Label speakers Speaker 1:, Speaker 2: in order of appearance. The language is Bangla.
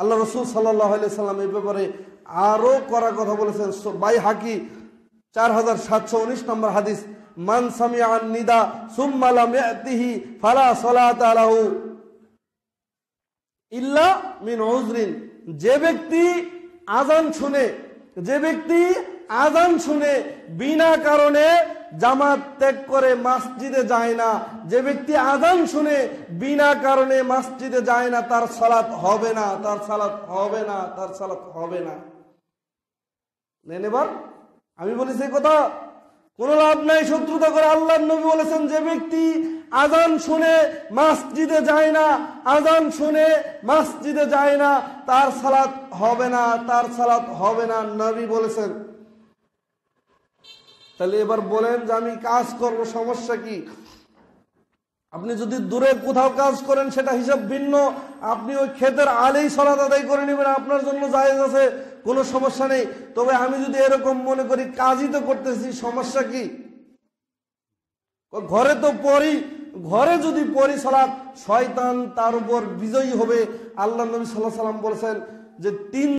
Speaker 1: আল্লাহ রসুল সাল্লাহ সাল্লাম এই ব্যাপারে আরো করা কথা বলেছেন বাই হাকি চার হাজার সাতশো উনিশ নম্বর হাদিস ফালা আলাহু মিন যে ব্যক্তি আজান শুনে যে ব্যক্তি আজান শুনে বিনা কারণে জামাত ত্যাগ করে মসজিদে যায় না যে ব্যক্তি আজান শুনে বিনা কারণে মসজিদে যায় না তার সালাত হবে না তার সালাত হবে না তার সালাত হবে না নেন আমি বলি সেই কথা কোনো লাভ নাই শত্রুতা করে আল্লাহ নবী বলেছেন যে ব্যক্তি আজান শুনে মসজিদে যায় না আজান শুনে মসজিদে যায় না তার সালাত হবে না তার সালাত হবে না নবী বলেছেন তাহলে এবার বলেন যে আমি কাজ করব সমস্যা কি আপনি যদি দূরে কোথাও কাজ করেন সেটা হিসাব ভিন্ন আপনি ওই ক্ষেতের আলেই সলাদ আদায় করে নেবেন আপনার জন্য জায়গ আছে কোনো সমস্যা নেই তবে আমি যদি এরকম মনে করি কাজই তো করতেছি সমস্যা কি ঘরে তো পড়ি ঘরে যদি পড়ি সালাদ শয়তান তার উপর বিজয়ী হবে আল্লাহ নবী সাল্লাহ সাল্লাম বলছেন যে তিন